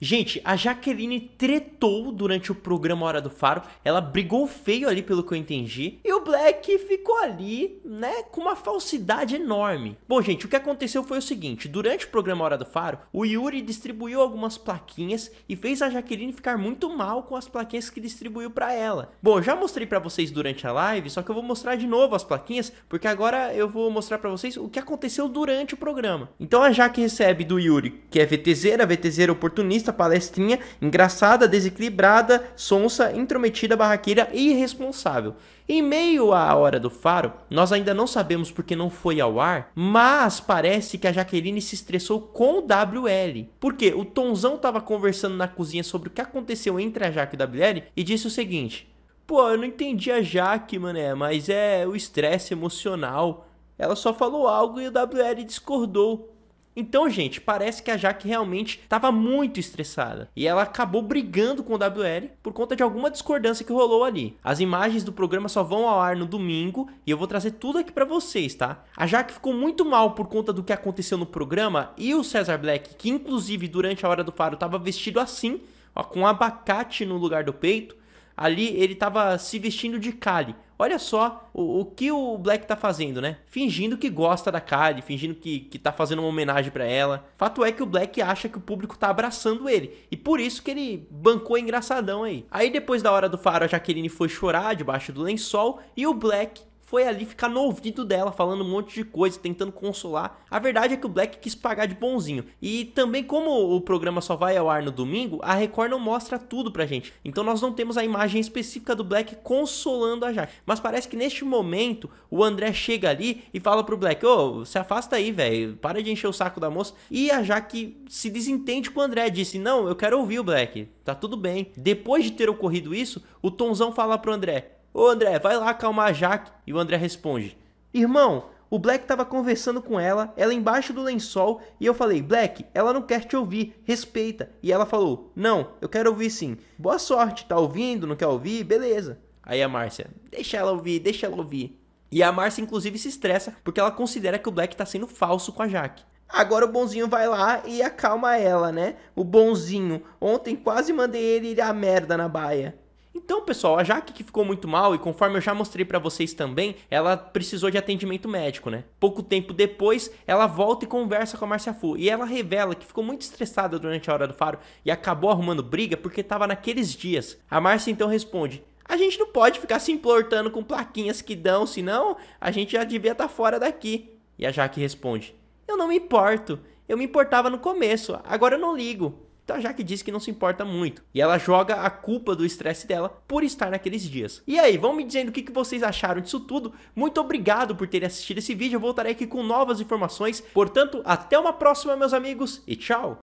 Gente, a Jaqueline tretou durante o programa Hora do Faro, ela brigou feio ali pelo que eu entendi, e o Black ficou ali, né, com uma falsidade enorme. Bom, gente, o que aconteceu foi o seguinte, durante o programa Hora do Faro, o Yuri distribuiu algumas plaquinhas e fez a Jaqueline ficar muito mal com as plaquinhas que distribuiu para ela. Bom, já mostrei para vocês durante a live, só que eu vou mostrar de novo as plaquinhas, porque agora eu vou mostrar para vocês o que aconteceu durante o programa. Então a Jaque recebe do Yuri, que é VTZera, VTZera oportunista, palestrinha, engraçada, desequilibrada, sonsa, intrometida, barraqueira e irresponsável. Em meio à Hora do Faro, nós ainda não sabemos porque não foi ao ar, mas parece que a Jaqueline se estressou com o WL. Porque o Tonzão estava conversando na cozinha sobre o que aconteceu entre a Jaque e o WL e disse o seguinte: Pô, eu não entendi a Jaque, mané, mas é o estresse emocional. Ela só falou algo e o WL discordou. Então, gente, parece que a Jaque realmente estava muito estressada e ela acabou brigando com o WL por conta de alguma discordância que rolou ali. As imagens do programa só vão ao ar no domingo e eu vou trazer tudo aqui para vocês, tá? A Jaque ficou muito mal por conta do que aconteceu no programa e o Cesar Black, que inclusive durante a hora do faro estava vestido assim, ó, com um abacate no lugar do peito, ali ele estava se vestindo de Kali. Olha só o, o que o Black tá fazendo, né? Fingindo que gosta da Kylie, fingindo que, que tá fazendo uma homenagem para ela. Fato é que o Black acha que o público tá abraçando ele. E por isso que ele bancou engraçadão aí. Aí depois da hora do faro, a Jaqueline foi chorar debaixo do lençol e o Black foi ali ficar no ouvido dela, falando um monte de coisa, tentando consolar. A verdade é que o Black quis pagar de bonzinho. E também, como o programa só vai ao ar no domingo, a Record não mostra tudo pra gente. Então nós não temos a imagem específica do Black consolando a Jaque. Mas parece que neste momento o André chega ali e fala pro Black: Ô, oh, se afasta aí, velho, para de encher o saco da moça. E a Jaque se desentende com o André, disse: Não, eu quero ouvir o Black, tá tudo bem. Depois de ter ocorrido isso, o Tonzão fala pro André: Ô André, vai lá acalmar a Jaque. E o André responde: Irmão, o Black estava conversando com ela, ela embaixo do lençol, e eu falei: Black, ela não quer te ouvir, respeita. E ela falou: Não, eu quero ouvir sim. Boa sorte, tá ouvindo, não quer ouvir? Beleza. Aí a Márcia: Deixa ela ouvir, deixa ela ouvir. E a Márcia, inclusive, se estressa porque ela considera que o Black está sendo falso com a Jaque. Agora o bonzinho vai lá e acalma ela, né? O bonzinho. Ontem quase mandei ele ir à merda na baia. Então, pessoal, a Jaque que ficou muito mal e conforme eu já mostrei para vocês também, ela precisou de atendimento médico, né? Pouco tempo depois, ela volta e conversa com a Márcia Fu e ela revela que ficou muito estressada durante a hora do faro e acabou arrumando briga porque estava naqueles dias. A Márcia então responde: a gente não pode ficar se importando com plaquinhas que dão, senão a gente já devia estar tá fora daqui. E a Jaque responde: Eu não me importo. Eu me importava no começo, agora eu não ligo. Então a Jaque diz que não se importa muito. E ela joga a culpa do estresse dela por estar naqueles dias. E aí, vão me dizendo o que vocês acharam disso tudo. Muito obrigado por terem assistido esse vídeo. Eu voltarei aqui com novas informações. Portanto, até uma próxima, meus amigos, e tchau!